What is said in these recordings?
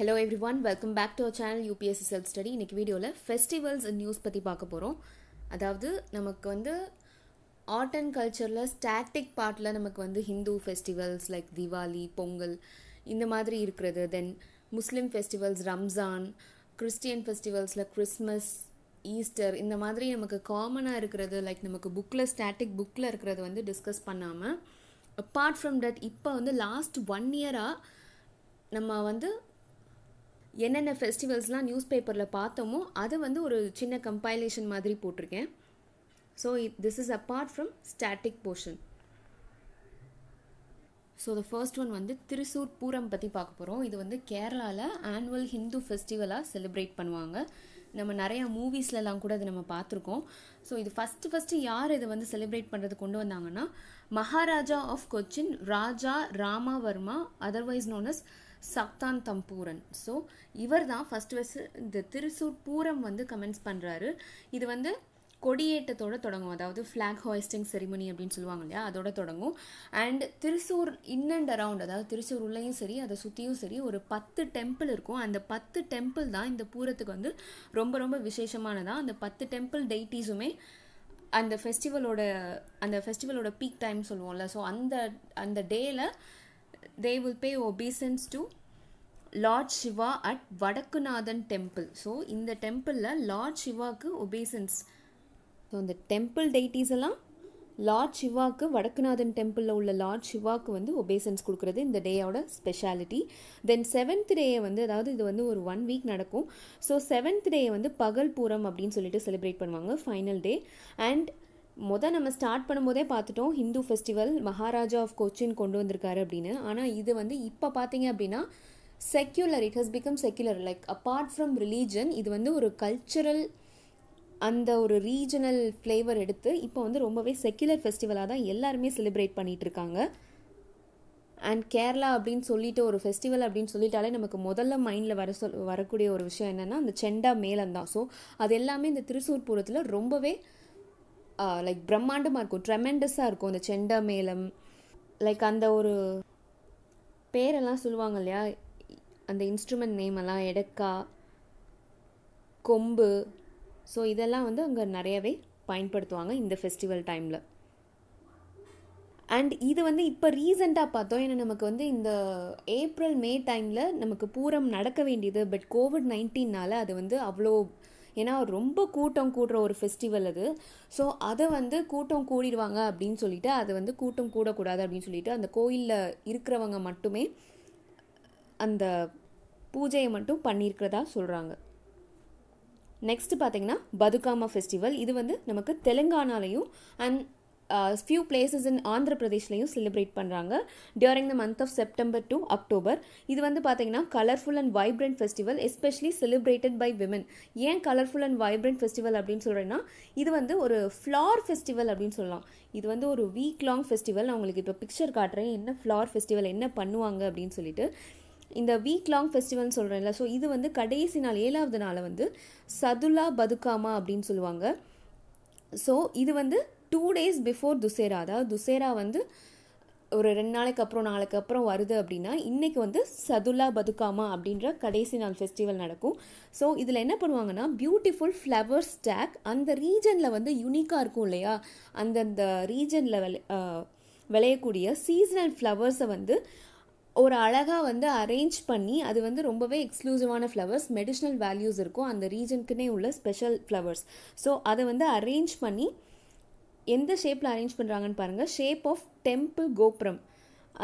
hello everyone welcome back to our channel UPSC self study இன்றைக்கி வீடியோவில் festivals news பற்றி பார்க்க போகிறோம் அதாவது நமக்கு வந்து ஆர்ட் அண்ட் கல்ச்சரில் ஸ்டாட்டிக் பார்ட்டில் நமக்கு வந்து ஹிந்து ஃபெஸ்டிவல்ஸ் லைக் திவாலி பொங்கல் இந்த மாதிரி இருக்கிறது then Muslim festivals Ramzan Christian ஃபெஸ்டிவல்ஸில் கிறிஸ்மஸ் ஈஸ்டர் இந்த மாதிரி நமக்கு காமனாக இருக்கிறது லைக் நமக்கு புக்கில் ஸ்டாட்டிக் புக்கில் இருக்கிறது வந்து டிஸ்கஸ் பண்ணாமல் அப்பார்ட் ஃப்ரம் தட் இப்போ வந்து லாஸ்ட் ஒன் இயராக நம்ம வந்து என்னென்ன ஃபெஸ்டிவல்ஸ்லாம் நியூஸ் பேப்பரில் பார்த்தோமோ அதை வந்து ஒரு சின்ன கம்பைலேஷன் மாதிரி போட்டிருக்கேன் so it this is apart from static portion so the first one வந்து திருசூர் பூரம் பற்றி பார்க்க போகிறோம் இது வந்து கேரளாவில் ஆனுவல் ஹிந்து ஃபெஸ்டிவலாக செலிப்ரேட் பண்ணுவாங்க நம்ம நிறையா மூவிஸ்லலாம் கூட அதை நம்ம பார்த்துருக்கோம் ஸோ இது ஃபஸ்ட்டு ஃபஸ்ட்டு யார் இதை வந்து செலிப்ரேட் பண்ணுறது கொண்டு வந்தாங்கன்னா Maharaja of Cochin Raja Rama Varma otherwise known as Sakthan Thampuran so இவர் தான் ஃபஸ்ட் ஃபஸ்ட்டு இந்த திருசூர் பூரம் வந்து கமெண்ட்ஸ் பண்ணுறாரு இது வந்து கொடியேட்டத்தோடு தொடங்கும் அதாவது ஃப்ளாக் ஹாய்ஸ்டிங் செரிமனி அப்படின்னு சொல்லுவாங்க இல்லையா அதோட தொடங்கும் and Thrissur in and around அதாவது திருச்சூர் உள்ளேயும் சரி அதை சுற்றியும் சரி ஒரு பத்து டெம்பிள் இருக்கும் அந்த பத்து டெம்பிள் தான் இந்த பூரத்துக்கு வந்து ரொம்ப ரொம்ப விசேஷமானதாக அந்த பத்து டெம்பிள் டெய்ட்டிஸுமே அந்த ஃபெஸ்டிவலோட அந்த ஃபெஸ்டிவலோட பீக் டைம் சொல்லுவோம்ல ஸோ அந்த அந்த டேயில் they will pay obeisance to lord Shiva at Vadakkunnathan temple so இந்த டெம்பிளில் லார்ட் சிவாவுக்கு ஒபேசன்ஸ் ஸோ இந்த டெம்பிள் டெய்டிஸ் எல்லாம் லார்ட் சிவாக்கு வடக்குநாதன் டெம்பிளில் உள்ள லார்ட் சிவாக்கு வந்து ஒபேசன்ஸ் கொடுக்குறது இந்த டேயோட ஸ்பெஷாலிட்டி தென் செவன்த் டேயை வந்து அதாவது இது வந்து ஒரு ஒன் வீக் நடக்கும் ஸோ செவன்த் டேயை வந்து பகல் பூரம் அப்படின்னு சொல்லிட்டு செலிப்ரேட் பண்ணுவாங்க ஃபைனல் டே அண்ட் மொதல் நம்ம ஸ்டார்ட் பண்ணும்போதே பார்த்துட்டோம் ஹிந்து ஃபெஸ்டிவல் மகாராஜா ஆஃப் கொச்சின் கொண்டு வந்திருக்காரு அப்படின்னு ஆனால் இது வந்து இப்போ பார்த்தீங்க அப்படின்னா secular it has become secular like apart from religion இது வந்து ஒரு கல்ச்சுரல் அந்த ஒரு ரீஜனல் ஃப்ளேவர் எடுத்து இப்போ வந்து ரொம்பவே செக்யுலர் ஃபெஸ்டிவலாக தான் எல்லாருமே செலிப்ரேட் பண்ணிகிட்ருக்காங்க அண்ட் கேரளா அப்படின்னு சொல்லிட்டு ஒரு ஃபெஸ்டிவல் அப்படின்னு சொல்லிட்டாலே நமக்கு முதல்ல மைண்டில் வர சொல் வரக்கூடிய ஒரு விஷயம் என்னென்னா அந்த செண்டா மேலம் தான் ஸோ அது எல்லாமே இந்த திருசூர் பூரத்தில் ரொம்பவே லைக் பிரம்மாண்டமாக இருக்கும் ட்ரெமெண்டஸாக இருக்கும் அந்த செண்டா மேளம் லைக் அந்த ஒரு பேரெல்லாம் சொல்லுவாங்க இல்லையா அந்த இன்ஸ்ட்ருமெண்ட் நேம் எல்லாம் எடக்கா கொம்பு ஸோ இதெல்லாம் வந்து அங்கே நிறையவே பயன்படுத்துவாங்க இந்த ஃபெஸ்டிவல் டைமில் அண்ட் இது வந்து இப்போ ரீசெண்டாக பார்த்தோம் ஏன்னா நமக்கு வந்து இந்த ஏப்ரல் மே டைமில் நமக்கு பூரம் நடக்க வேண்டியது பட் கோவிட் நைன்டீன்னால் அது வந்து அவ்வளோ ஏன்னா ரொம்ப கூட்டம் கூடுற ஒரு ஃபெஸ்டிவல் அது ஸோ அதை வந்து கூட்டம் கூடிடுவாங்க அப்படின்னு சொல்லிட்டு அதை வந்து கூட்டம் கூடக்கூடாது அப்படின்னு சொல்லிட்டு அந்த கோயிலில் இருக்கிறவங்க மட்டுமே அந்த பூஜையை மட்டும் பண்ணியிருக்கிறதா சொல்கிறாங்க நெக்ஸ்ட்டு பார்த்தீங்கன்னா பதுகாமா ஃபெஸ்டிவல் இது வந்து நமக்கு தெலுங்கானாலையும் and few places in Andhra பிரதேஷ்லையும் செலிப்ரேட் பண்ணுறாங்க during the month of September to October இது வந்து பார்த்தீங்கன்னா colourful and vibrant festival especially celebrated by women ஏன் கலர்ஃபுல் அண்ட் வைப்ரண்ட் ஃபெஸ்டிவல் அப்படின்னு சொல்கிறேன்னா இது வந்து ஒரு ஃப்ளார் ஃபெஸ்டிவல் அப்படின்னு சொல்லலாம் இது வந்து ஒரு வீக் லாங் ஃபெஸ்டிவல் நான் உங்களுக்கு இப்போ பிக்சர் காட்டுறேன் என்ன ஃப்ளார் ஃபெஸ்டிவல் என்ன பண்ணுவாங்க அப்படின்னு சொல்லிட்டு இந்த வீக் லாங் ஃபெஸ்டிவல்னு சொல்கிறேன்ல ஸோ இது வந்து கடைசி நாள் ஏழாவது நாளை வந்து சதுலா பதுக்காமா அப்படின்னு சொல்லுவாங்க ஸோ இது வந்து டூ டேஸ் பிஃபோர் துசேரா அதாவது துசேரா வந்து ஒரு ரெண்டு நாளைக்கு அப்புறம் நாளைக்கு அப்புறம் வருது அப்படின்னா இன்றைக்கி வந்து சதுல்லா பதுக்காமா அப்படின்ற கடைசி நாள் ஃபெஸ்டிவல் நடக்கும் ஸோ இதில் என்ன பண்ணுவாங்கன்னா பியூட்டிஃபுல் ஃப்ளவர் ஸ்டாக் அந்த ரீஜனில் வந்து யூனிக்காக இருக்கும் இல்லையா அந்தந்த ரீஜனில் விளை விளையக்கூடிய சீசனல் ஃப்ளவர்ஸை வந்து ஒரு அழகாக வந்து அரேஞ்ச் பண்ணி அது வந்து ரொம்பவே எக்ஸ்க்ளூசிவான ஃப்ளவர்ஸ் மெடிஷ்னல் வேல்யூஸ் இருக்கும் அந்த ரீஜனுக்குன்னே உள்ள ஸ்பெஷல் ஃப்ளவர்ஸ் ஸோ அதை வந்து அரேஞ்ச் பண்ணி எந்த ஷேப்பில் அரேஞ்ச் பண்ணுறாங்கன்னு பாருங்கள் ஷேப் ஆஃப் டெம்பிள் கோபுரம்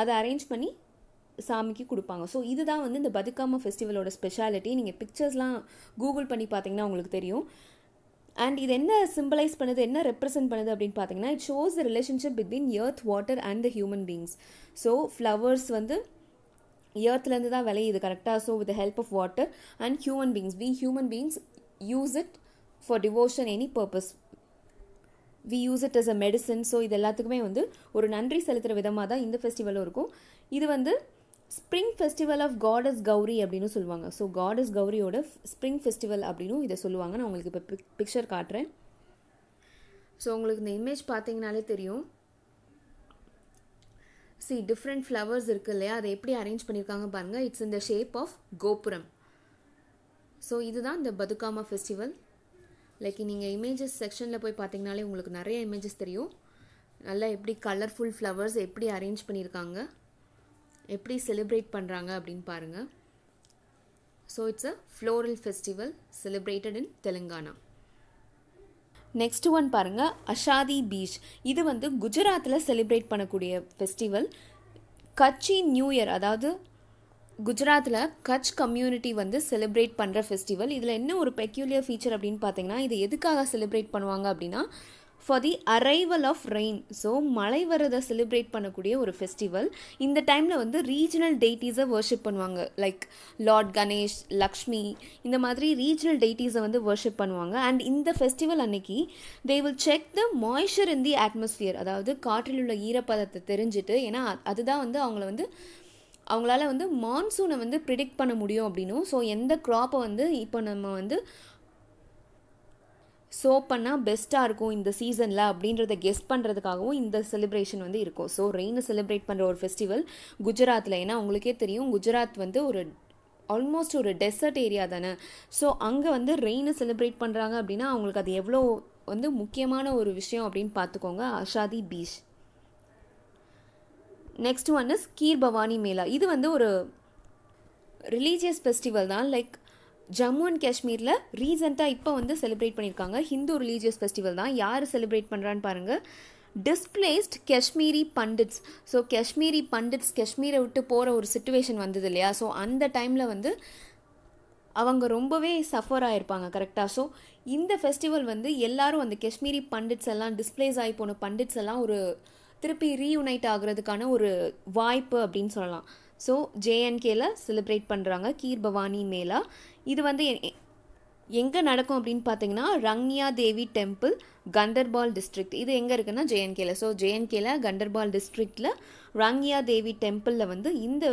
அதை அரேஞ்ச் பண்ணி சாமிக்கு கொடுப்பாங்க ஸோ இதுதான் வந்து இந்த பதுக்காம ஃபெஸ்டிவலோட ஸ்பெஷாலிட்டி நீங்கள் பிக்சர்ஸ்லாம் கூகுள் பண்ணி பார்த்தீங்கன்னா உங்களுக்கு தெரியும் அண்ட் இது என்ன சிம்பிளைஸ் பண்ணுது என்ன ரெப்ரசென்ட் பண்ணுது அப்படின்னு பார்த்தீங்கன்னா it shows the relationship between earth water and the human beings so flowers வந்து ஏர்த்லேருந்து தான் விளையுது கரெக்டாக so with help of water and human beings we human beings use it for devotion any purpose we use it as a medicine so இது எல்லாத்துக்குமே வந்து ஒரு நன்றி செலுத்துகிற விதமாக தான் இந்த ஃபெஸ்டிவலும் இருக்கும் இது வந்து spring festival of goddess Gauri அப்படின்னு சொல்லுவாங்க ஸோ இஸ் கௌரியோட ஸ்ப்ரிங் ஃபெஸ்டிவல் அப்படின்னு இதை சொல்லுவாங்க நான் உங்களுக்கு இப்போ பிக்சர் காட்டுறேன் ஸோ உங்களுக்கு இந்த இமேஜ் பார்த்தீங்கனாலே தெரியும் சி டிஃப்ரெண்ட் ஃப்ளவர்ஸ் இருக்குது இல்லையா அதை எப்படி அரேஞ்ச் பண்ணியிருக்காங்க பாருங்கள் இட்ஸ் இந்த ஷேப் ஆஃப் கோபுரம் ஸோ இதுதான் இந்த பதுக்காமா ஃபெஸ்டிவல் லைக் நீங்கள் இமேஜஸ் செக்ஷனில் போய் பார்த்தீங்கனாலே உங்களுக்கு நிறைய இமேஜஸ் தெரியும் நல்லா எப்படி கலர்ஃபுல் ஃப்ளவர்ஸ் எப்படி அரேஞ்ச் பண்ணியிருக்காங்க எப்படி செலிப்ரேட் பண்ணுறாங்க அப்படின்னு பாருங்கள் so it's a floral festival celebrated in Telangana next one பாருங்கள் அஷாதி பீச் இது வந்து குஜராத்தில் செலிப்ரேட் பண்ணக்கூடிய ஃபெஸ்டிவல் கட்சி நியூ இயர் அதாவது குஜராத்தில் கட்ச் கம்யூனிட்டி வந்து செலிப்ரேட் பண்ணுற ஃபெஸ்டிவல் இதில் என்ன ஒரு பெக்யூலியர் ஃபீச்சர் அப்படின்னு பார்த்தீங்கன்னா இது எதுக்காக செலிப்ரேட் பண்ணுவாங்க அப்படின்னா for the arrival of rain so மழை வரதை செலிப்ரேட் பண்ணக்கூடிய ஒரு ஃபெஸ்டிவல் இந்த டைமில் வந்து ரீஜனல் டெய்டிஸை வர்ஷிப் பண்ணுவாங்க லைக் லார்ட் கணேஷ் லக்ஷ்மி இந்த மாதிரி ரீஜனல் டெய்டிஸை வந்து வர்ஷிப் பண்ணுவாங்க அண்ட் இந்த ஃபெஸ்டிவல் அன்னைக்கு they will check the moisture in the atmosphere அதாவது காற்றில் உள்ள ஈரப்பதத்தை தெரிஞ்சுட்டு ஏன்னா அதுதான் வந்து அவங்கள வந்து அவங்களால வந்து மான்சூனை வந்து ப்ரிடிக்ட் பண்ண முடியும் அப்படின்னும் ஸோ எந்த க்ராப்பை வந்து இப்போ நம்ம வந்து சோ பண்ணால் பெஸ்ட்டாக இருக்கும் இந்த சீசனில் அப்படின்றத கெஸ்ட் பண்ணுறதுக்காகவும் இந்த செலிப்ரேஷன் வந்து இருக்கும் ஸோ ரெயினை செலிப்ரேட் பண்ணுற ஒரு ஃபெஸ்டிவல் குஜராத்தில் ஏன்னா உங்களுக்கே தெரியும் குஜராத் வந்து ஒரு ஆல்மோஸ்ட் ஒரு டெசர்ட் ஏரியா தானே ஸோ அங்கே வந்து ரெயினை செலிப்ரேட் பண்ணுறாங்க அப்படின்னா அவங்களுக்கு அது எவ்வளோ வந்து முக்கியமான ஒரு விஷயம் அப்படின்னு பார்த்துக்கோங்க Ashadhi Beej next one is Kheer Bhavani Mela இது வந்து ஒரு ரிலீஜியஸ் ஃபெஸ்டிவல் தான் லைக் ஜம்மு அண்ட் காஷ்மீரில் ரீசெண்டாக இப்போ வந்து செலிப்ரேட் பண்ணியிருக்காங்க ஹிந்து ரிலீஜியஸ் ஃபெஸ்டிவல் தான் யார் செலிப்ரேட் பண்ணுறான்னு பாருங்கள் டிஸ்பிளேஸ்ட் காஷ்மீரி பண்டிட்ஸ் ஸோ காஷ்மீரி பண்டிட்ஸ் காஷ்மீரை விட்டு போகிற ஒரு சுச்சுவேஷன் வந்தது இல்லையா ஸோ அந்த டைமில் வந்து அவங்க ரொம்பவே சஃபர் ஆகிருப்பாங்க கரெக்டாக ஸோ இந்த ஃபெஸ்டிவல் வந்து எல்லாரும் அந்த காஷ்மீரி பண்டிட்ஸ் எல்லாம் டிஸ்பிளேஸ் ஆகி போன பண்டிட்ஸ் எல்லாம் ஒரு திருப்பி ரீயுனைட் ஆகிறதுக்கான ஒரு வாய்ப்பு அப்படின்னு சொல்லலாம் ஸோ ஜேஎன்கேல செலிப்ரேட் பண்ணுறாங்க கீர் பவானி மேலா இது வந்து எங்கே நடக்கும் அப்படின்னு பார்த்தீங்கன்னா ரங்னியா தேவி டெம்பிள் கந்தர்பால் டிஸ்ட்ரிக்ட் இது எங்கே இருக்குன்னா ஜேஎன்கேல ஸோ ஜேஎன்கேல கண்டர்பால் டிஸ்ட்ரிக்டில் ரங்னியா தேவி டெம்பிளில் வந்து இந்த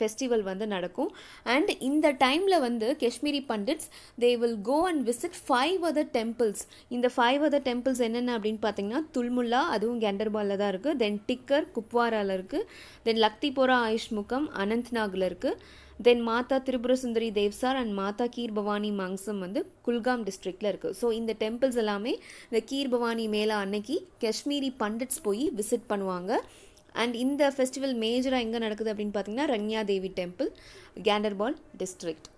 ஃபெஸ்டிவல் வந்து நடக்கும் அண்ட் இந்த டைமில் வந்து Kashmiri Pandits they will go and visit five other temples இந்த ஃபைவ் அதர் டெம்பிள்ஸ் என்னென்ன அப்படின்னு பார்த்தீங்கன்னா துல்முல்லா அதுவும் கெண்டர்பாலில் தான் இருக்குது தென் டிக்கர் குப்வாராவில் இருக்குது தென் லக்திபோரா ஆயுஷ்முகம் அனந்த்நாகில் இருக்குது தென் மாதா திரிபுர சுந்தரி தேவ்சார் அண்ட் மாதா கீர் பவானி மாங்சம் வந்து குல்காம் டிஸ்ட்ரிக்டில் இருக்குது ஸோ இந்த டெம்பிள்ஸ் எல்லாமே இந்த கீர் பவானி மேலே அன்னைக்கு காஷ்மீரி பண்டிட்ஸ் போய் விசிட் பண்ணுவாங்க அண்ட் இந்த ஃபெஸ்டிவல் மேஜராக எங்கே நடக்குது அப்படின்னு பார்த்தீங்கன்னா Ragnya Devi temple Ganderbal district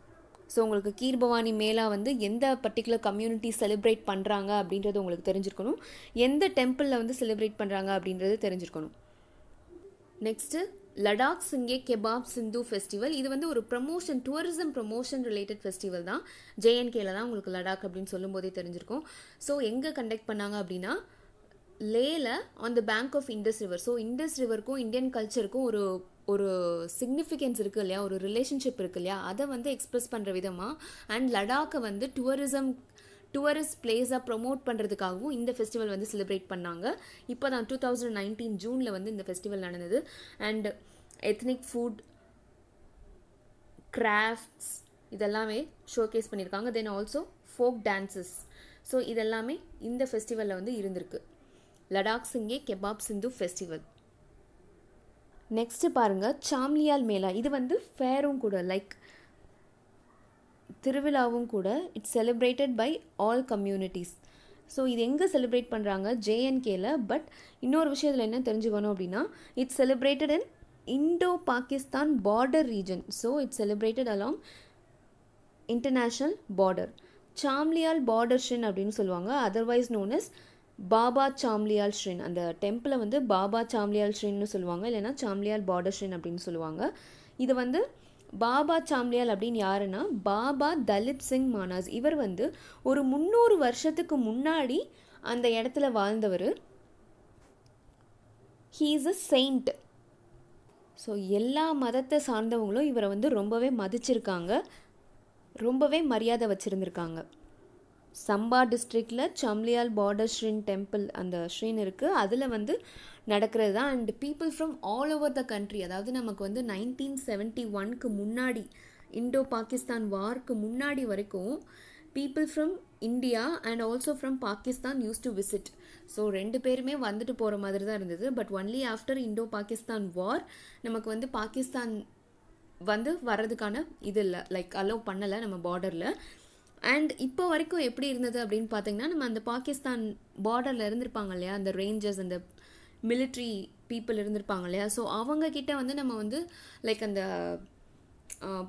so உங்களுக்கு கீர்பவானி மேலாக வந்து எந்த பர்டிகுலர் கம்யூனிட்டி செலிப்ரேட் பண்ணுறாங்க அப்படின்றது உங்களுக்கு தெரிஞ்சிருக்கணும் எந்த டெம்பிளில் வந்து செலிப்ரேட் பண்ணுறாங்க அப்படின்றது தெரிஞ்சிருக்கணும் நெக்ஸ்ட்டு லடாக் சிங்கே கெபாப் சிந்து ஃபெஸ்டிவல் இது வந்து ஒரு promotion tourism promotion related festival தான் ஜேஎன்கேல தான் உங்களுக்கு லடாக் அப்படின்னு சொல்லும்போதே தெரிஞ்சிருக்கும் ஸோ எங்கே கண்டக்ட் பண்ணாங்க அப்படின்னா லேல on the bank of Indus river so Indus ரிவருக்கும் இந்தியன் கல்ச்சருக்கும் ஒரு ஒரு சிக்னிஃபிகன்ஸ் இருக்குது இல்லையா ஒரு ரிலேஷன்ஷிப் இருக்குது இல்லையா அதை வந்து எக்ஸ்ப்ரெஸ் பண்ணுற விதமாக அண்ட் லடாக்கை வந்து டூரிசம் டூரிஸ்ட் பிளேஸாக ப்ரொமோட் பண்ணுறதுக்காகவும் இந்த ஃபெஸ்டிவல் வந்து செலிப்ரேட் பண்ணாங்க இப்போ தான் டூ தௌசண்ட் நைன்டீன் ஜூனில் வந்து இந்த ஃபெஸ்டிவல் நடந்தது அண்ட் எத்னிக் ஃபுட் கிராஃப்ட்ஸ் இதெல்லாமே ஷோகேஸ் பண்ணியிருக்காங்க then also folk dances so இதெல்லாமே இந்த ஃபெஸ்டிவலில் வந்து இருந்திருக்கு லடாக் சிங்கே கெபாப் சிந்து ஃபெஸ்டிவல் நெக்ஸ்ட்டு பாருங்கள் சாம்லியால் மேளா இது வந்து ஃபேரும் கூட லைக் திருவிழாவும் கூட it's celebrated by all communities so இது எங்கே செலிப்ரேட் பண்ணுறாங்க ஜேஎன்கேல பட் இன்னொரு விஷயத்தில் என்ன தெரிஞ்சுக்கணும் அப்படின்னா it's celebrated in Indo Pakistan border region so it's celebrated along international border Chamliyal பார்டர்ஷன் அப்படின்னு சொல்லுவாங்க otherwise known is Baba Chamliyal shrine அந்த டெம்பிளை வந்து பாபா சாம்லியால் ஸ்ரீன்னு சொல்லுவாங்க இல்லைன்னா சாம்லியால் பார்டர் ஸ்ரீன் அப்படின்னு சொல்லுவாங்க இது வந்து பாபா சாம்லியால் அப்படின்னு யாருன்னா பாபா தலிப் சிங் மானாஸ் இவர் வந்து ஒரு முந்நூறு வருஷத்துக்கு முன்னாடி அந்த இடத்துல வாழ்ந்தவர் he is a saint so எல்லா மதத்தை சார்ந்தவங்களும் இவரை வந்து ரொம்பவே மதிச்சிருக்காங்க ரொம்பவே மரியாதை வச்சுருந்துருக்காங்க சம்பா டிஸ்ட்ரிக்டில் சம்லியால் பார்டர் ஸ்ரீன் டெம்பிள் அந்த ஸ்ரீன் இருக்குது அதில் வந்து நடக்கிறது தான் and people from all over the country அதாவது நமக்கு வந்து நைன்டீன் செவன்ட்டி ஒன்க்கு முன்னாடி இண்டோ பாகிஸ்தான் வார்க்கு முன்னாடி வரைக்கும் people from India and also from Pakistan use to visit so ரெண்டு பேருமே வந்துட்டு போகிற மாதிரி தான் இருந்தது but only after Indo Pakistan war நமக்கு வந்து பாகிஸ்தான் வந்து வர்றதுக்கான இது இல்லை லைக் அலோவ் பண்ணலை நம்ம பார்டரில் அண்ட் இப்போ வரைக்கும் எப்படி இருந்தது அப்படின்னு பார்த்தீங்கன்னா நம்ம அந்த பாகிஸ்தான் பார்டரில் இருந்திருப்பாங்க இல்லையா அந்த ரேஞ்சர்ஸ் அந்த மிலிட்ரி பீப்புள் இருந்திருப்பாங்க இல்லையா ஸோ அவங்கக்கிட்ட வந்து நம்ம வந்து லைக் அந்த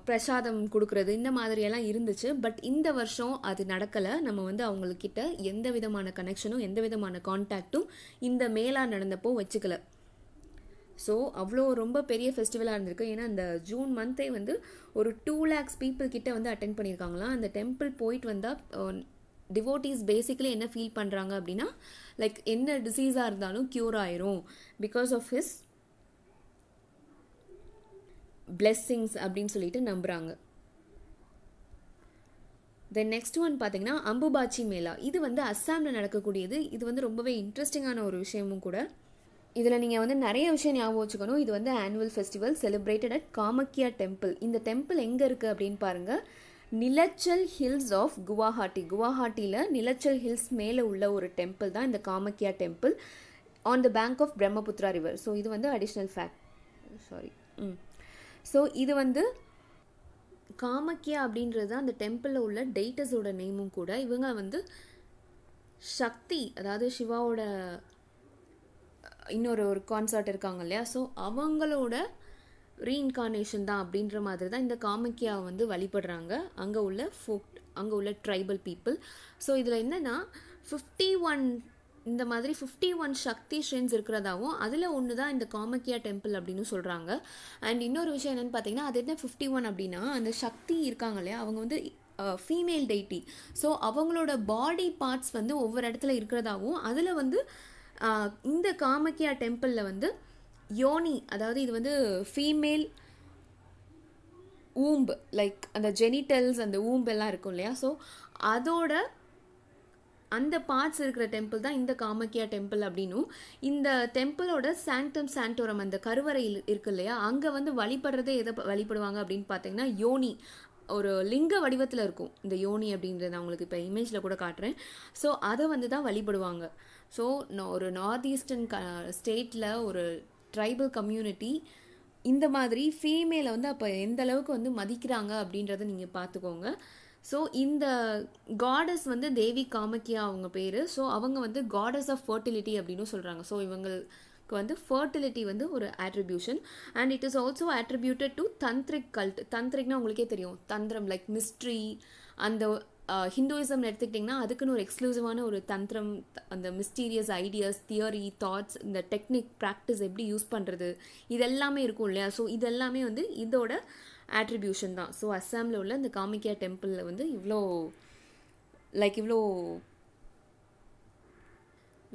பிரசாதம் கொடுக்குறது இந்த மாதிரியெல்லாம் இருந்துச்சு பட் இந்த வருஷம் அது நடக்கலை நம்ம வந்து அவங்கக்கிட்ட எந்த விதமான கனெக்ஷனும் எந்த விதமான கான்டாக்டும் இந்த மேலாக நடந்தப்போ வச்சுக்கல ஸோ அவ்வளோ ரொம்ப பெரிய ஃபெஸ்டிவலாக இருந்திருக்கு ஏன்னா அந்த ஜூன் மந்த்தே வந்து ஒரு டூ லேக்ஸ் பீப்புள் கிட்ட வந்து அட்டன் பண்ணியிருக்காங்களாம் அந்த டெம்பிள் போயிட்டு வந்தால் டிவோட்டிஸ் பேசிக்கலி என்ன ஃபீல் பண்ணுறாங்க அப்படின்னா லைக் என்ன டிசீஸாக இருந்தாலும் க்யூர் ஆயிரும் பிகாஸ் ஆஃப் ஹிஸ் பிளெஸ்ஸிங்ஸ் அப்படின்னு சொல்லிட்டு நம்புகிறாங்க தென் நெக்ஸ்ட் ஒன் பார்த்தீங்கன்னா அம்புபாச்சி மேளா இது வந்து அஸ்ஸாமில் நடக்கக்கூடியது இது வந்து ரொம்பவே இன்ட்ரெஸ்டிங்கான ஒரு விஷயமும் கூட இதில் நீங்கள் வந்து நிறைய விஷயம் ஞாபகம் வச்சுக்கணும் இது வந்து annual festival celebrated at Kamakhya temple இந்த டெம்பிள் எங்கே இருக்குது அப்படின்னு பாருங்கள் நிலச்சல் ஹில்ஸ் ஆஃப் குவாஹாட்டி குவாஹாட்டியில் நிலச்சல் ஹில்ஸ் மேலே உள்ள ஒரு டெம்பிள் தான் இந்த Kamakhya temple on the bank of Brahmaputra river so இது வந்து additional fact sorry hmm so இது வந்து காமக்கியா அப்படின்றது அந்த டெம்பிளில் உள்ள டெய்டஸோட நேமும் கூட இவங்க வந்து சக்தி அதாவது சிவாவோட இன்னொரு ஒரு கான்சர்ட் இருக்காங்க இல்லையா ஸோ அவங்களோட ரீஇன்கார்னேஷன் தான் அப்படின்ற மாதிரி தான் இந்த காமிக்கியா வந்து வழிபடுறாங்க அங்கே உள்ள ஃபோக் அங்கே உள்ள ட்ரைபல் பீப்புள் ஸோ இதில் என்னென்னா ஃபிஃப்டி ஒன் இந்த மாதிரி ஃபிஃப்டி ஒன் சக்தி ஸ்ட்ரென்ஸ் இருக்கிறதாவும் அதில் ஒன்று தான் இந்த காமக்கியா டெம்பிள் அப்படின்னு சொல்கிறாங்க அண்ட் இன்னொரு விஷயம் என்னென்னு பார்த்தீங்கன்னா அது என்ன ஃபிஃப்டி ஒன் அப்படின்னா அந்த சக்தி இருக்காங்க இல்லையா அவங்க வந்து ஃபீமேல் டெய்ட்டி ஸோ அவங்களோட பாடி பார்ட்ஸ் வந்து ஒவ்வொரு இடத்துல இருக்கிறதாகவும் அதில் வந்து இந்த காமக்கியா டெம்பிளில் வந்து யோனி அதாவது இது வந்து ஃபீமேல் ஊம்பு லைக் அந்த ஜெனிட்டல்ஸ் அந்த ஊம்பெல்லாம் இருக்கும் இல்லையா ஸோ அதோட அந்த பார்ட்ஸ் இருக்கிற டெம்பிள் தான் இந்த காமக்கியா டெம்பிள் அப்படின்னும் இந்த டெம்பிளோட சாங்டம் சாண்டோரம் அந்த கருவறையில் இருக்கு இல்லையா அங்கே வந்து வழிபடுறதே எதை வழிபடுவாங்க அப்படின்னு பார்த்தீங்கன்னா யோனி ஒரு லிங்க வடிவத்தில் இருக்கும் இந்த யோனி அப்படின்றத நான் உங்களுக்கு இப்போ இமேஜில் கூட காட்டுறேன் ஸோ அதை வந்து தான் வழிபடுவாங்க ஸோ ஒரு நார்த் ஈஸ்டர்ன் க ஸ்டேட்டில் ஒரு ட்ரைபல் கம்யூனிட்டி இந்த மாதிரி ஃபீமேலை வந்து அப்போ எந்த அளவுக்கு வந்து மதிக்கிறாங்க அப்படின்றத நீங்கள் பார்த்துக்கோங்க ஸோ இந்த காடஸ் வந்து தேவி காமக்கியா அவங்க பேர் ஸோ அவங்க வந்து காடஸ் ஆஃப் ஃபர்டிலிட்டி அப்படின்னு சொல்கிறாங்க ஸோ இவங்களுக்கு வந்து ஃபர்டிலிட்டி வந்து ஒரு attribution and it is also attributed to tantric cult தந்த்ரிக்னா உங்களுக்கே தெரியும் தந்திரம் லைக் மிஸ்ட்ரி அந்த ஹிந்துவிசம் எடுத்துக்கிட்டிங்கன்னா அதுக்குன்னு ஒரு எக்ஸ்க்ளூசிவான ஒரு தந்திரம் அந்த மிஸ்டீரியஸ் ஐடியாஸ் தியரி தாட்ஸ் இந்த டெக்னிக் ப்ராக்டிஸ் எப்படி யூஸ் பண்ணுறது இதெல்லாமே இருக்கும் இல்லையா ஸோ இதெல்லாமே வந்து இதோட ஆட்ரிபியூஷன் தான் ஸோ அஸ்ஸாமில் உள்ள இந்த காமிக்கியா டெம்பிளில் வந்து இவ்வளோ லைக் இவ்வளோ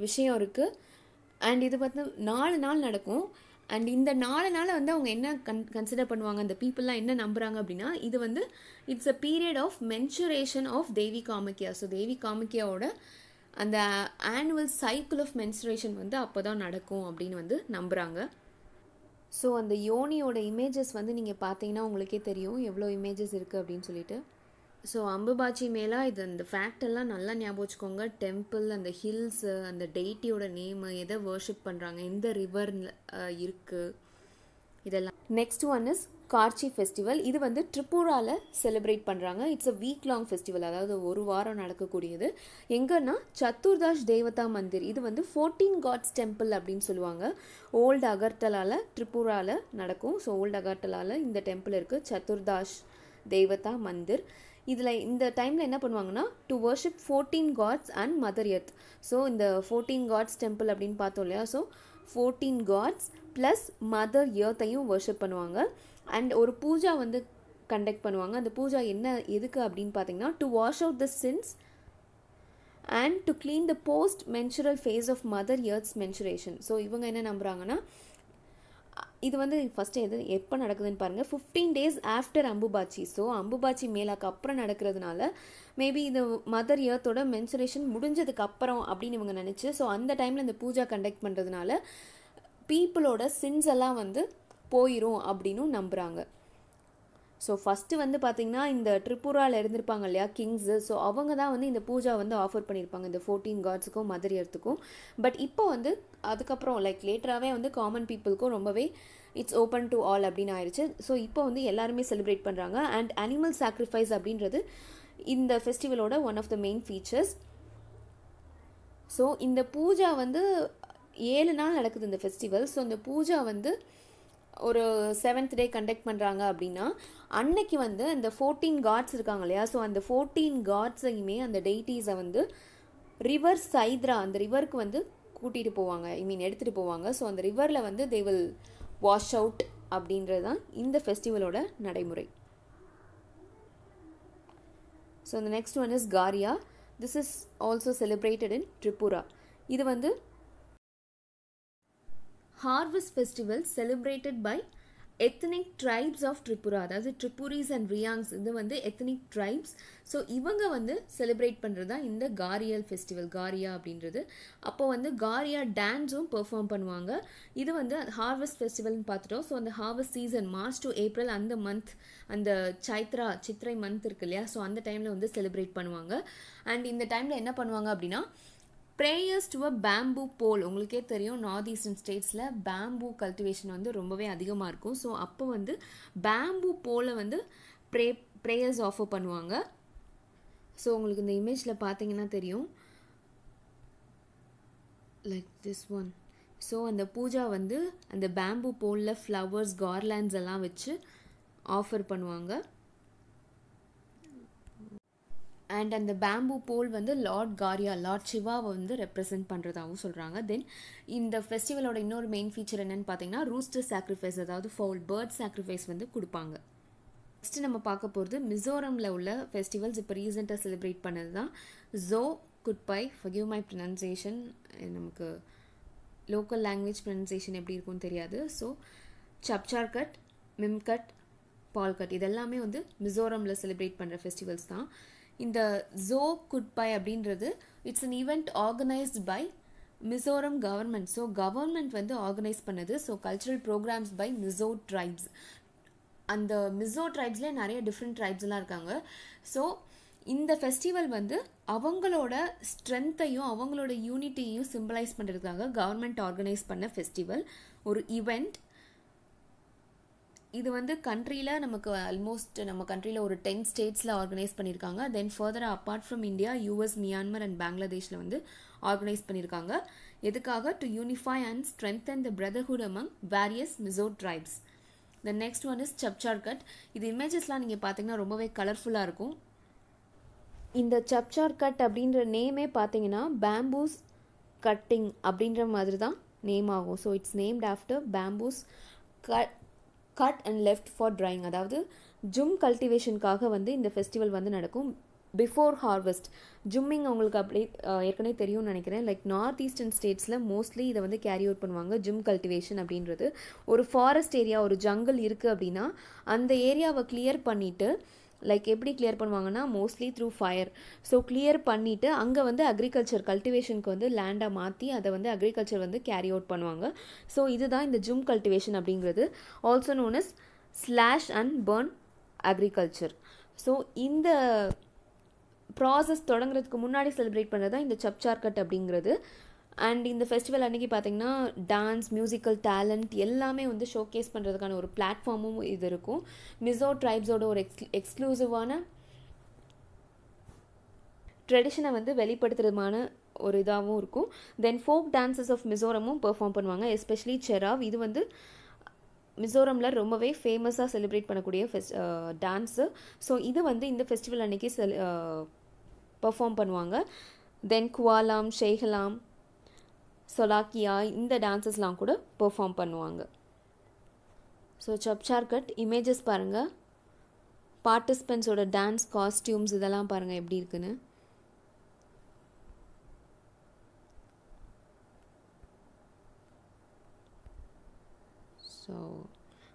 விஷயம் இருக்குது அண்ட் இது பார்த்தா நாலு நாள் நடக்கும் அண்ட் இந்த நாலு நாளை வந்து அவங்க என்ன கன் கன்சிடர் பண்ணுவாங்க அந்த பீப்புளெலாம் என்ன நம்புகிறாங்க அப்படின்னா இது வந்து it's a period of menstruation of Devi Kamakhya so Devi காமிக்கியாவோட அந்த ஆனுவல் சைக்கிள் ஆஃப் மென்சுரேஷன் வந்து அப்போ தான் நடக்கும் அப்படின்னு வந்து நம்புகிறாங்க ஸோ அந்த யோனியோட இமேஜஸ் வந்து நீங்கள் பார்த்தீங்கன்னா உங்களுக்கே தெரியும் எவ்வளோ இமேஜஸ் இருக்குது அப்படின்னு சொல்லிட்டு ஸோ அம்புபாச்சி மேலாக இது அந்த ஃபேக்டெல்லாம் நல்லா ஞாபகம் வச்சுக்கோங்க டெம்பிள் அந்த ஹில்ஸு அந்த டெய்ட்டியோட நேமு எதை வர்ஷிப் பண்ணுறாங்க எந்த ரிவர் இருக்குது இதெல்லாம் next one is Kharchi festival இது வந்து ட்ரிபுராவில் செலிப்ரேட் பண்ணுறாங்க it's a week long festival அதாவது ஒரு வாரம் நடக்கக்கூடியது எங்கன்னா சத்துர்தாஷ் தேவதா மந்திர் இது வந்து ஃபோர்டீன் காட்ஸ் டெம்பிள் அப்படின்னு சொல்லுவாங்க ஓல்டு அகர்டலாவில் ட்ரிபுராவில் நடக்கும் ஸோ ஓல்டு அகர்டலாவில் இந்த டெம்பிள் இருக்குது சத்துர்தாஷ் தேவதா மந்திர் இதில் இந்த டைமில் என்ன பண்ணுவாங்கன்னா to worship fourteen gods and mother earth so இந்த ஃபோர்டீன் காட்ஸ் டெம்பிள் அப்படின்னு பார்த்தோம் இல்லையா so fourteen gods plus mother எர்த்தையும் வர்ஷிப் பண்ணுவாங்க அண்ட் ஒரு பூஜா வந்து கண்டக்ட் பண்ணுவாங்க அந்த பூஜா என்ன எதுக்கு அப்படின்னு பார்த்தீங்கன்னா to wash out the sins and to clean the post menstrual phase of mother earth's menstruation so இவங்க என்ன நம்புகிறாங்கன்னா இது வந்து ஃபஸ்ட்டு எது எப்போ நடக்குதுன்னு பாருங்கள் fifteen days after Ambubachi so Ambubachi மேலாக்கு அப்புறம் நடக்கிறதுனால மேபி இது மதர் இயர்த்தோட மென்சுரேஷன் முடிஞ்சதுக்கு அப்புறம் அப்படின்னு இவங்க நினச்சி ஸோ அந்த டைமில் இந்த பூஜா கண்டக்ட் பண்ணுறதுனால பீப்புளோட சின்ஸ் எல்லாம் வந்து போயிடும் அப்படின்னு நம்புகிறாங்க ஸோ ஃபஸ்ட்டு வந்து பார்த்தீங்கன்னா இந்த ட்ரிபுராவில் இருந்திருப்பாங்க இல்லையா கிங்ஸு ஸோ அவங்க தான் வந்து இந்த பூஜா வந்து ஆஃபர் பண்ணியிருப்பாங்க இந்த ஃபோர்டீன் காட்ஸுக்கும் மதர் எர்த்துக்கும் பட் இப்போ வந்து அதுக்கப்புறம் லைக் லேட்டராகவே வந்து காமன் பீப்புளுக்கும் ரொம்பவே இட்ஸ் ஓப்பன் டு ஆல் அப்படின்னு ஆயிடுச்சு ஸோ இப்போ வந்து எல்லாருமே செலிப்ரேட் பண்ணுறாங்க அண்ட் அனிமல் சாக்ரிஃபைஸ் அப்படின்றது இந்த ஃபெஸ்டிவலோட one of the main features so இந்த பூஜா வந்து ஏழு நாள் நடக்குது இந்த ஃபெஸ்டிவல் ஸோ இந்த பூஜா வந்து ஒரு செவன்த் டே கண்டக்ட் பண்ணுறாங்க அப்படின்னா அன்னைக்கு வந்து அந்த ஃபோர்டீன் காட்ஸ் இருக்காங்க இல்லையா ஸோ அந்த ஃபோர்டீன் காட்ஸையுமே அந்த டெய்டிஸை வந்து ரிவர் சைத்ரா அந்த ரிவருக்கு வந்து கூட்டிகிட்டு போவாங்க ஐ மீன் எடுத்துகிட்டு போவாங்க ஸோ அந்த ரிவரில் வந்து தே வில் வாஷ் அவுட் அப்படின்றது தான் இந்த ஃபெஸ்டிவலோட நடைமுறை ஸோ இந்த next one is Garia this is also celebrated in Tripura இது வந்து harvest festival celebrated by ethnic tribes of Tripura அதாவது ட்ரிபுரிஸ் அண்ட் ரியாங்ஸ் இது வந்து எத்தனிக் ட்ரைப்ஸ் ஸோ இவங்க வந்து செலிப்ரேட் பண்ணுறது தான் இந்த காரியல் ஃபெஸ்டிவல் காரியா அப்படின்றது அப்போ வந்து காரியா டான்ஸும் பெர்ஃபார்ம் பண்ணுவாங்க இது வந்து ஹார்வெஸ்ட் ஃபெஸ்டிவல்னு பார்த்துட்டோம் ஸோ அந்த harvest season March to April அந்த மந்த் அந்த சைத்ரா சித்திரை மந்த் இருக்கு இல்லையா ஸோ அந்த டைமில் வந்து செலிப்ரேட் பண்ணுவாங்க அண்ட் இந்த டைமில் என்ன பண்ணுவாங்க அப்படின்னா prayers to a bamboo pole உங்களுக்கே தெரியும் நார்த் ஈஸ்டர்ன் ஸ்டேட்ஸில் பேம்பூ கல்டிவேஷன் வந்து ரொம்பவே அதிகமாக இருக்கும் ஸோ அப்போ வந்து பேம்பூ போலை வந்து ப்ரே ப்ரேயர்ஸ் ஆஃபர் பண்ணுவாங்க ஸோ உங்களுக்கு இந்த இமேஜில் பார்த்தீங்கன்னா தெரியும் லைக் திஸ் ஒன் ஸோ அந்த பூஜா வந்து அந்த பேம்பூ போலில் ஃப்ளவர்ஸ் கார்லேண்ட்ஸ் எல்லாம் வச்சு ஆஃபர் பண்ணுவாங்க அண்ட் அந்த பேம்பூ போல் வந்து லார்ட் காரியா லார்ட் சிவாவை வந்து ரெப்ரசென்ட் பண்ணுறதாகவும் சொல்கிறாங்க தென் இந்த ஃபெஸ்டிவலோட இன்னொரு மெயின் ஃபீச்சர் என்னென்னு பார்த்தீங்கன்னா ரூஸ்டர் சாக்ரிஃபைஸ் அதாவது ஃபவுல் பேர்ட் சாக்ரிஃபைஸ் வந்து கொடுப்பாங்க ஃபஸ்ட்டு நம்ம பார்க்க போகிறது மிசோரமில் உள்ள ஃபெஸ்டிவல்ஸ் இப்போ ரீசெண்டாக செலிப்ரேட் பண்ணது தான் ஜோ பை ஃபகிவ் மை ப்ரனன்சியேஷன் நமக்கு லோக்கல் லாங்குவேஜ் ப்ரனன்சியேஷன் எப்படி இருக்கும்னு தெரியாது ஸோ சப்சார் கட் மிம்கட் பால்கட் இதெல்லாமே வந்து மிசோரமில் செலிப்ரேட் பண்ணுற ஃபெஸ்டிவல்ஸ் தான் இந்த ஜோ குட்பை அப்படின்றது it's an event organised by Mizoram government so government வந்து ஆர்கனைஸ் பண்ணுது so cultural programmes by Mizo tribes அந்த மிசோ ட்ரைப்ஸ்லேயே நிறைய டிஃப்ரெண்ட் ட்ரைப்ஸ்லாம் இருக்காங்க ஸோ இந்த ஃபெஸ்டிவல் வந்து அவங்களோட ஸ்ட்ரென்த்தையும் அவங்களோட யூனிட்டியையும் சிம்பிளைஸ் பண்ணுறதுக்காக கவர்மெண்ட் ஆர்கனைஸ் பண்ண ஃபெஸ்டிவல் ஒரு ஈவெண்ட் இது வந்து கண்ட்ரியில் நமக்கு ஆல்மோஸ்ட் நம்ம கண்ட்ரியில் ஒரு டென் ஸ்டேட்ஸில் ஆர்கனைஸ் பண்ணியிருக்காங்க தென் ஃபர்தராக apart from India US Myanmar and பங்களாதேஷில் வந்து ஆர்கனைஸ் பண்ணியிருக்காங்க எதுக்காக to unify and strength and the brotherhood among various Mizo tribes the next one is Chapchar Kut இது இமேஜஸ்லாம் நீங்கள் பார்த்தீங்கன்னா ரொம்பவே கலர்ஃபுல்லாக இருக்கும் இந்த சப்சார் கட் அப்படின்ற நேமே பார்த்தீங்கன்னா பேம்பூஸ் கட்டிங் அப்படின்ற மாதிரி தான் நேம் ஆகும் so it's named after bamboos க cut and left for drying அதாவது ஜும் கல்டிவேஷனுக்காக வந்து இந்த ஃபெஸ்டிவல் வந்து நடக்கும் பிஃபோர் ஹார்வெஸ்ட் ஜும்மிங் அவங்களுக்கு அப்படியே ஏற்கனவே தெரியும்னு நினைக்கிறேன் லைக் நார்த் ஈஸ்டர்ன் ஸ்டேட்ஸில் மோஸ்ட்லி இதை வந்து கேரி அவுட் பண்ணுவாங்க ஜும் கல்டிவேஷன் அப்படின்றது ஒரு ஃபாரஸ்ட் ஏரியா ஒரு ஜங்கிள் இருக்குது அப்படின்னா அந்த ஏரியாவை கிளியர் பண்ணிவிட்டு லைக் எப்படி கிளியர் பண்ணுவாங்கன்னா mostly through fire so clear பண்ணிவிட்டு அங்கே வந்து அக்ரிகல்ச்சர் கல்டிவேஷனுக்கு வந்து லேண்டாக மாற்றி அதை வந்து அக்ரிகல்ச்சர் வந்து கேரி அவுட் பண்ணுவாங்க ஸோ இதுதான் இந்த ஜூம் கல்டிவேஷன் அப்படிங்கிறது also known as slash and burn agriculture so இந்த ப்ராசஸ் தொடங்குறதுக்கு முன்னாடி செலிப்ரேட் பண்ணுறது தான் இந்த சப்சார்கட் அப்படிங்கிறது அண்ட் இந்த ஃபெஸ்டிவல் அன்றைக்கி பார்த்திங்கன்னா டான்ஸ் மியூசிக்கல் டேலண்ட் எல்லாமே வந்து ஷோகேஸ் பண்ணுறதுக்கான ஒரு பிளாட்ஃபார்மும் இது இருக்கும் மிசோ ட்ரைப்ஸோட ஒரு எக்ஸ் எக்ஸ்க்ளூசிவான ட்ரெடிஷனை வந்து வெளிப்படுத்துறதுமான ஒரு இதாகவும் இருக்கும் தென் ஃபோக் டான்ஸஸ் ஆஃப் மிசோரமும் பெர்ஃபார்ம் பண்ணுவாங்க எஸ்பெஷலி செராவ் இது வந்து மிசோரமில் ரொம்பவே ஃபேமஸாக செலிப்ரேட் பண்ணக்கூடிய ஃபெஸ் டான்ஸு ஸோ இது வந்து இந்த ஃபெஸ்டிவல் அன்றைக்கி செல் பெர்ஃபார்ம் பண்ணுவாங்க தென் குவாலாம் ஷேகலாம் சொலாக்கியா இந்த டான்ஸஸ்லாம் கூட பெர்ஃபார்ம் பண்ணுவாங்க ஸோ கட் இமேஜஸ் பாருங்கள் பார்ட்டிசிபெண்ட்ஸோட டான்ஸ் காஸ்டியூம்ஸ் இதெல்லாம் பாருங்கள் எப்படி இருக்குன்னு ஸோ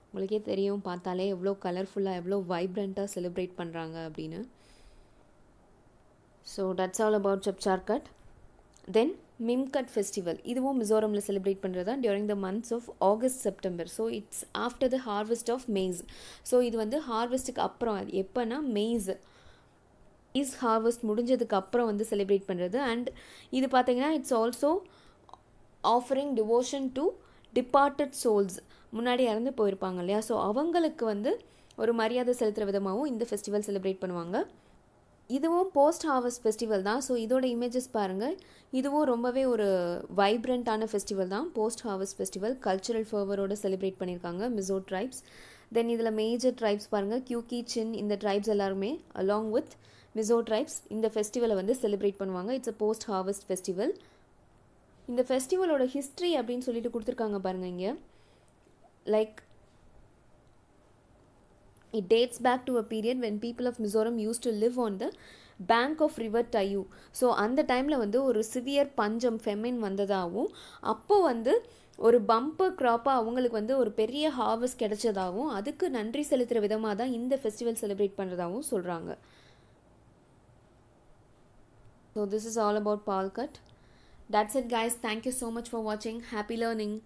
உங்களுக்கே தெரியும் பார்த்தாலே எவ்வளோ கலர்ஃபுல்லாக எவ்வளோ வைப்ரண்ட்டாக செலிப்ரேட் பண்ணுறாங்க அப்படின்னு so that's all about Chapchar Kut then Mim Kut festival இதுவும் மிசோரமில் செலிப்ரேட் பண்ணுறது தான் during the months of August September so it's after the harvest of maize so இது வந்து ஹார்வெஸ்ட்டுக்கு அப்புறம் எப்போனா மெய்ஸ் இஸ் ஹார்வெஸ்ட் முடிஞ்சதுக்கு அப்புறம் வந்து செலிப்ரேட் பண்ணுறது அண்ட் இது பார்த்திங்கன்னா it's also offering devotion to departed souls முன்னாடி இறந்து போயிருப்பாங்க இல்லையா ஸோ அவங்களுக்கு வந்து ஒரு மரியாதை செலுத்துகிற விதமாகவும் இந்த ஃபெஸ்டிவல் செலிப்ரேட் பண்ணுவாங்க இதுவும் போஸ்ட் ஹார்வஸ்ட் ஃபெஸ்டிவல் தான் ஸோ இதோட இமேஜஸ் பாருங்கள் இதுவும் ரொம்பவே ஒரு வைப்ரண்ட்டான ஃபெஸ்டிவல் தான் போஸ்ட் ஹார்வஸ்ட் ஃபெஸ்டிவல் கல்ச்சுரல் ஃபர்வரோடு செலிப்ரேட் பண்ணியிருக்காங்க மிசோ ட்ரைப்ஸ் தென் இதில் மேஜர் ட்ரைப்ஸ் பாருங்கள் கியூகி சின் இந்த ட்ரைப்ஸ் எல்லாருமே அலாங் வித் மிசோ ட்ரைப்ஸ் இந்த ஃபெஸ்டிவலை வந்து செலிப்ரேட் பண்ணுவாங்க it's a post harvest festival இந்த ஃபெஸ்டிவலோட ஹிஸ்ட்ரி அப்படின்னு சொல்லிட்டு கொடுத்துருக்காங்க பாருங்கள் இங்கே like It dates back to a period when people of Mizoram use to live on the bank of river Tiau so அந்த டைமில் வந்து ஒரு சிவியர் பஞ்சம் ஃபெமின் வந்ததாகவும் அப்போ வந்து ஒரு பம்பர் க்ராப்பாக அவங்களுக்கு வந்து ஒரு பெரிய ஹார்வெஸ்ட் கிடைச்சதாகவும் அதுக்கு நன்றி செலுத்துகிற விதமாக தான் இந்த ஃபெஸ்டிவல் செலிப்ரேட் பண்ணுறதாகவும் சொல்கிறாங்க so this is all about Pawlkut that's it guys thank you so much for வாட்சிங் ஹாப்பி லேர்னிங்